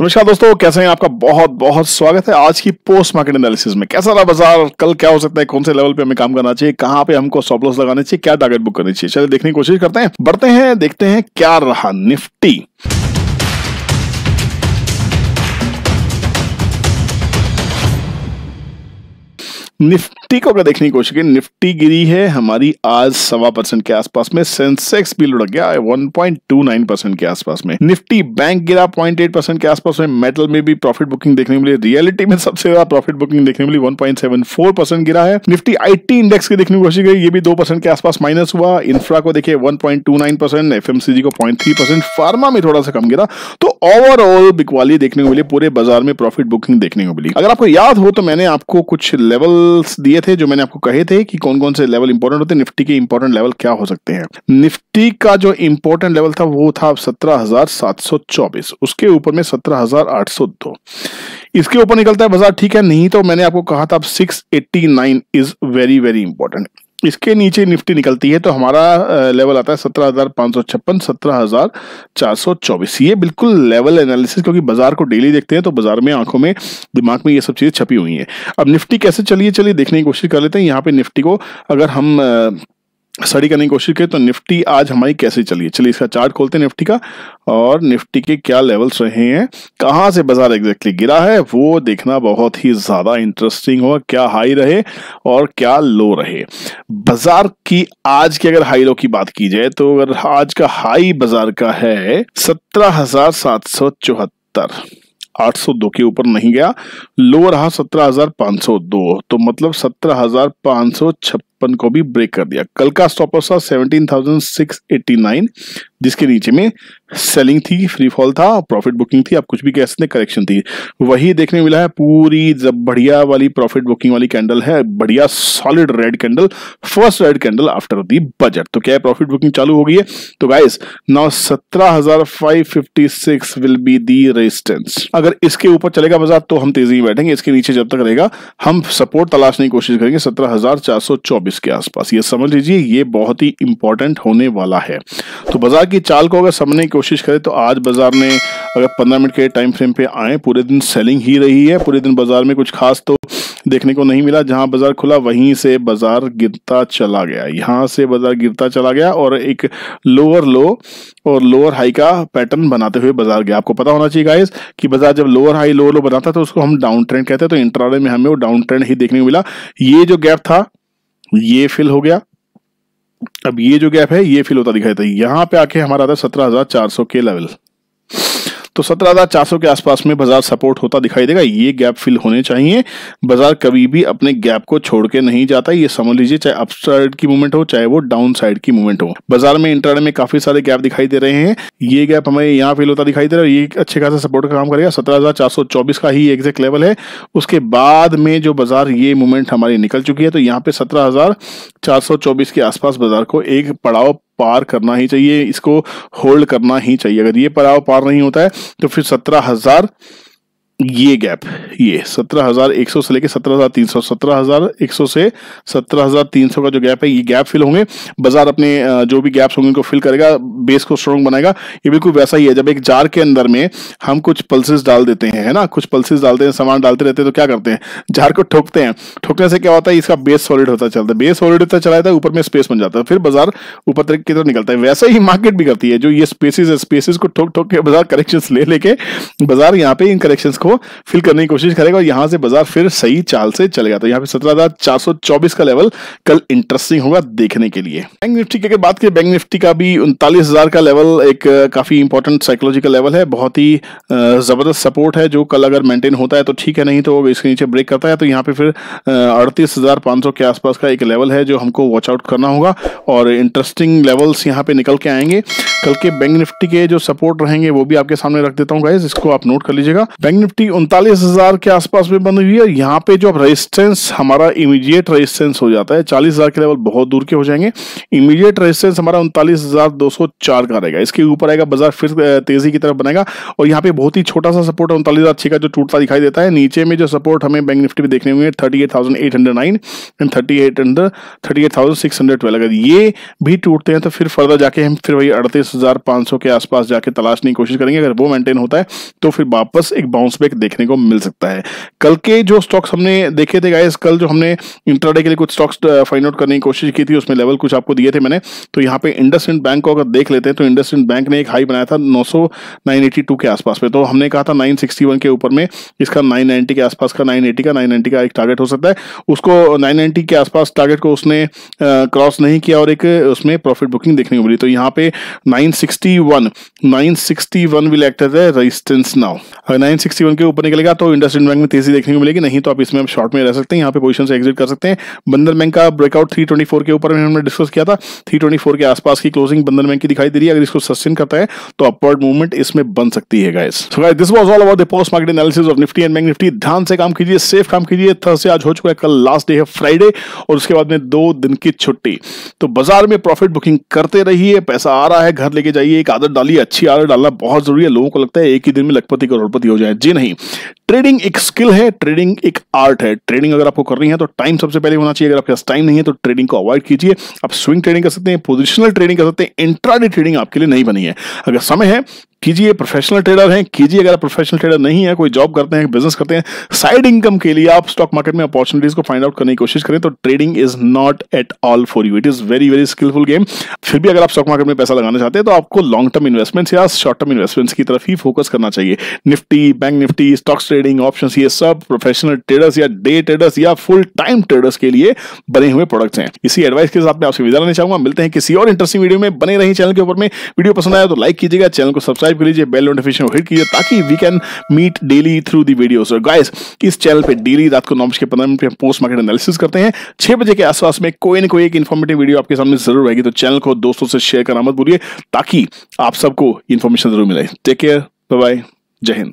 नमस्कार दोस्तों कैसे हैं आपका बहुत बहुत स्वागत है आज की पोस्ट मार्केट एनालिसिस में कैसा रहा बाजार कल क्या हो सकता है कौन से लेवल पे हमें काम करना चाहिए कहाँ पे हमको सॉप लॉस लगाने चाहिए क्या टारगेट बुक करनी चाहिए चलिए देखने की कोशिश करते हैं बढ़ते हैं देखते हैं क्या रहा निफ्टी निफ्टी को अगर देखने की कोशिश करें निफ्टी गिरी है हमारी आज सवा परसेंट के आसपास में सेंसेक्स भी लुढ़क गया 1.29 परसेंट के आसपास में निफ्टी बैंक गिरा 0.8 परसेंट के आसपास में मेटल में भी प्रॉफिट बुकिंग देखने मिली रियलिटी में सबसे ज्यादा प्रॉफिट बुकिंग देखने को मिली 1.74 परसेंट गिरा है निफ्टी आई इंडेक्स की देखने की कोशिश करें ये भी दो परसेंट के आसपास माइनस हुआ इंफ्रा को देखिए वन परसेंट जी को पॉइंट परसेंट फार्मा में थोड़ा सा कम गिरा तो ओवरऑल बिकवाली देखने को मिली पूरे बाजार में प्रॉफिट बुकिंग देखने को मिली अगर आपको याद हो तो मैंने आपको कुछ लेवल लेवल्स दिए थे जो मैंने आपको कहे थे कि कौन कौन से लेवल इंपॉर्टेंट होते हैं निफ्टी के इंपॉर्टेंट लेवल क्या हो सकते हैं निफ्टी का जो इंपॉर्टेंट लेवल था वो था सत्रह उसके ऊपर में सत्रह इसके ऊपर निकलता है बाजार ठीक है नहीं तो मैंने आपको कहा था अब 689 इज वेरी वेरी इंपॉर्टेंट इसके नीचे निफ्टी निकलती है तो हमारा लेवल आता है सत्रह हजार पांच सौ छप्पन सत्रह हजार चार सौ चौबीस ये बिल्कुल लेवल एनालिसिस क्योंकि बाजार को डेली देखते हैं तो बाजार में आंखों में दिमाग में ये सब चीज़ें छपी हुई हैं अब निफ्टी कैसे चलिए चलिए देखने की कोशिश कर लेते हैं यहाँ पे निफ्टी को अगर हम स्टडी करने की कोशिश की तो निफ्टी आज हमारी कैसे चली चलिए इसका चार्ट खोलते हैं निफ्टी का और निफ्टी के क्या लेवल्स रहे हैं कहाँ से बाजार एग्जैक्टली गिरा है वो देखना बहुत ही ज़्यादा इंटरेस्टिंग होगा क्या हाई रहे और क्या लो रहे बाजार की आज की अगर हाई लो की बात की जाए तो अगर आज का हाई बाजार का है सत्रह हजार सात सौ चौहत्तर 802 के ऊपर नहीं गया लो रहा 17,502 तो मतलब 17,556 को भी ब्रेक कर दिया कल का स्टॉप सिक्स था नाइन जिसके नीचे में सेलिंग थी फ्री फॉल था प्रॉफिट बुकिंग थी आप कुछ भी कह सकते हैं करेक्शन थी वही देखने मिला है पूरी जब बढ़िया वाली प्रॉफिट बुकिंग वाली कैंडल है बढ़िया solid red candle first red candle after the budget तो क्या प्रॉफिट बुकिंग चालू हो गई है तो गाइस नाउ सत्रह हजार five fifty six will be the resistance अगर इसके ऊपर चलेगा बाजार तो हम तेजी में बैठेंगे इसके नीचे जब तक रहेगा हम सपोर्ट तलाशने की कोशिश करेंगे सत्रह हजार चार सौ चौबीस के आसपास ये समझ लीजिए ये बहुत ही इंपॉर्टेंट होने वाला है तो बाजार की चाल को अगर समझने की कोशिश करें तो आज बाजार में अगर पंद्रह मिनट के टाइम फ्रेम पे आए पूरे दिन सेलिंग ही रही है पूरे दिन बाजार में कुछ खास तो देखने को नहीं मिला जहां बाजार खुला वहीं से बाजार गिरता चला गया यहां से बाजार गिरता चला गया और एक लोअर लो और लोअर हाई का पैटर्न बनाते हुए बाजार गया आपको पता होना चाहिए गाइस कि बाजार जब लोअर हाई लोअर लो बनाता तो उसको हम डाउन ट्रेंड कहते हैं तो इंटरवाले में हमें वो डाउन ट्रेंड ही देखने को मिला ये जो गैप था ये फिल हो गया अब ये जो गैप है ये फिल होता दिखाई देता है यहाँ पे आके हमारा आता है सत्रह हजार चार सौ के लेवल तो सत्रह हजार चार सौ के आसपास में बाजार सपोर्ट होता दिखाई देगा ये गैप फिल होने चाहिए बाजार कभी भी अपने गैप को छोड़ के नहीं जाता ये समझ लीजिए चाहे अप साइड की मूवमेंट हो चाहे वो डाउन साइड की मूवमेंट हो बाजार में इंटरनेट में काफी सारे गैप दिखाई दे रहे हैं ये गैप हमें यहाँ फिल होता दिखाई दे रहा है ये अच्छे खासा सपोर्ट का काम करेगा सत्रह का ही एग्जैक्ट लेवल है उसके बाद में जो बाजार ये मूवमेंट हमारी निकल चुकी है तो यहाँ पे सत्रह के आसपास बाजार को एक पड़ाव पार करना ही चाहिए इसको होल्ड करना ही चाहिए अगर ये पड़ाव पार नहीं होता है तो फिर सत्रह हजार ये गैप ये सत्रह हजार एक सौ से लेकर सत्रह हजार तीन सौ सत्रह हजार एक सौ से सत्रह हजार तीन सौ का जो गैप है ये गैप फिल होंगे बाजार अपने जो भी गैप्स होंगे उनको फिल करेगा बेस को स्ट्रॉन्ग बनाएगा ये बिल्कुल वैसा ही है जब एक जार के अंदर में हम कुछ पल्सेस डाल देते हैं है ना कुछ पल्सेस डालते हैं सामान डालते रहते हैं तो क्या करते हैं जार को ठोकते हैं ठोकने से क्या होता है इसका बेस सॉलिड होता चलता है बेस सॉलिड होता चला जाता है ऊपर में स्पेस बन जाता है फिर बाजार ऊपर तरीके की तरफ निकलता है वैसा ही मार्केट भी करती है जो ये स्पेसिस है स्पेसिस को ठोक ठोक के बाजार करेक्शन ले लेके बाजार यहाँ पे इन करेक्शन को को फिल करने की कोशिश करेगा और यहां से बाजार फिर सही चाल से चले गया तो यहाँ पे सत्रह हजार चार सौ चौबीस का लेवल कल इंटरेस्टिंग होगा देखने के लिए बैंक निफ्टी की अगर बात करें बैंक निफ्टी का भी उनतालीस हजार का लेवल एक काफी इंपॉर्टेंट साइकोलॉजिकल लेवल है बहुत ही जबरदस्त सपोर्ट है जो कल अगर मेंटेन होता है तो ठीक है नहीं तो इसके नीचे ब्रेक करता है तो यहाँ पे फिर अड़तीस हजार पांच सौ के आसपास का एक लेवल है जो हमको वॉच आउट करना होगा और इंटरेस्टिंग लेवल्स यहाँ पे निकल के आएंगे कल के बैंक निफ्टी के जो सपोर्ट रहेंगे वो भी आपके सामने रख देता हूँ गाइज इसको आप नोट कर लीजिएगा बैंक निफ्टी निफ्टी उनतालीस हजार के आसपास में बंद हुई है यहाँ पे जो रेजिस्टेंस हमारा इमीडिएट रेजिस्टेंस हो जाता है चालीस हजार के लेवल बहुत दूर के हो जाएंगे इमीडिएट रेजिस्टेंस हमारा उनतालीस हजार दो सौ चार का रहेगा इसके ऊपर आएगा बाजार फिर तेजी की तरफ बनेगा और यहाँ पे बहुत ही छोटा सा सपोर्ट है उनतालीस हजार छह का जो टूटता दिखाई देता है नीचे में जो सपोर्ट हमें बैंक निफ्टी में देखने हुए thirty eight thousand eight hundred nine and thirty eight hundred thirty eight thousand six hundred twelve अगर ये भी टूटते हैं तो फिर फर्दर जाके हम फिर वही अड़तीस हजार पांच सौ के आसपास जाके तलाशने की कोशिश करेंगे अगर वो मेंटेन होता है तो फिर वापस एक बाउंस बैक पे देखने को मिल सकता है कल के जो स्टॉक्स हमने देखे थे गाइस कल जो हमने इंट्राडे के लिए कुछ स्टॉक्स फाइंड आउट करने की कोशिश की थी उसमें लेवल कुछ आपको दिए थे मैंने तो यहाँ पे इंडस बैंक को अगर देख लेते हैं तो इंडस बैंक ने एक हाई बनाया था नौ सौ के आसपास में तो हमने कहा था नाइन के ऊपर में इसका नाइन के आसपास का नाइन का नाइन का एक टारगेट हो सकता है उसको नाइन के आसपास टारगेट को उसने क्रॉस नहीं किया और एक उसमें प्रॉफिट बुकिंग देखने को मिली तो यहाँ पे 961 961 will act as resistance now अगर 961 के ऊपर निकलेगा तो इंडस्ट्रियल बैंक में तेजी देखने को मिलेगी नहीं तो आप इसमें शॉर्ट में रह सकते हैं यहाँ पे पोजीशन से एग्जिट कर सकते हैं बंदर बैंक का ब्रेकआउट 324 के ऊपर हमने डिस्कस किया था 324 के आसपास की क्लोजिंग बंदर बैंक की दिखाई दे रही है अगर इसको सस्टेन करता है तो अपवर्ड मूवमेंट इसमें बन सकती है guys so this was all about the post market analysis of Nifty and bank Nifty ध्यान से काम कीजिए सेफ काम कीजिए थर्सडे आज हो चुका है कल लास्ट डे है फ्राइडे और उसके बाद में दो दिन की छुट्टी तो बाजार में प्रॉफिट बुकिंग करते रहिए पैसा आ रहा है घर लेके जाइए एक आदत डालिए अच्छी आदत डालना बहुत जरूरी है लोगों को लगता है एक ही दिन में लखपति करोड़पति हो जाए जी नहीं name. ट्रेडिंग एक स्किल है ट्रेडिंग एक आर्ट है ट्रेडिंग अगर आपको करनी है तो टाइम सबसे पहले होना चाहिए अगर आपके पास टाइम नहीं है तो ट्रेडिंग को अवॉइड कीजिए आप स्विंग ट्रेडिंग कर सकते हैं पोजिशनल ट्रेडिंग कर सकते हैं इंट्राडे ट्रेडिंग आपके लिए नहीं बनी है अगर समय है कीजिए प्रोफेशनल ट्रेडर हैं कीजिए अगर आप प्रोफेशनल ट्रेडर नहीं है कोई जॉब करते हैं बिजनेस करते हैं साइड इनकम के लिए आप स्टॉक मार्केट में अपॉर्चुनिटीज को फाइंड आउट करने की कोशिश करें तो trading is not at all for you it is very very skilful game फिर भी अगर आप स्टॉक मार्केट में पैसा लगाना चाहते हैं तो आपको लॉन्ग टर्म इन्वेस्टमेंट्स या शॉर्ट टर्म इन्वेस्टमेंट्स की तरफ ही फोकस करना चाहिए Nifty bank Nifty stocks trading options ये सब प्रोफेशनल ट्रेडर्स या डे ट्रेडर्स या फुल टाइम ट्रेडर्स के लिए बने हुए प्रोडक्ट्स हैं इसी एडवाइस के साथ मैं आपसे विदा लेना चाहूंगा मिलते हैं किसी और इंटरेस्टिंग वीडियो में बने रही चैनल के ऊपर में वीडियो पसंद आया तो लाइक कीजिएगा चैनल को सब्सक्राइब कर लीजिए बेल नोटिफिकेशन को हिट कीजिए ताकि we can meet daily through the video और गाइस इस चैनल पर डेली रात को नौ बजे पंद्रह मिनट में पोस्ट मार्केट एनालिसिस करते हैं छह बजे के आसपास में कोई ना कोई एक इन्फॉर्मेटिव वीडियो आपके सामने जरूर आएगी तो चैनल को दोस्तों से शेयर करना मत भूलिए ताकि आप सबको इन्फॉर्मेशन जरूर मिले टेक केयर बाय बाय जय हिंद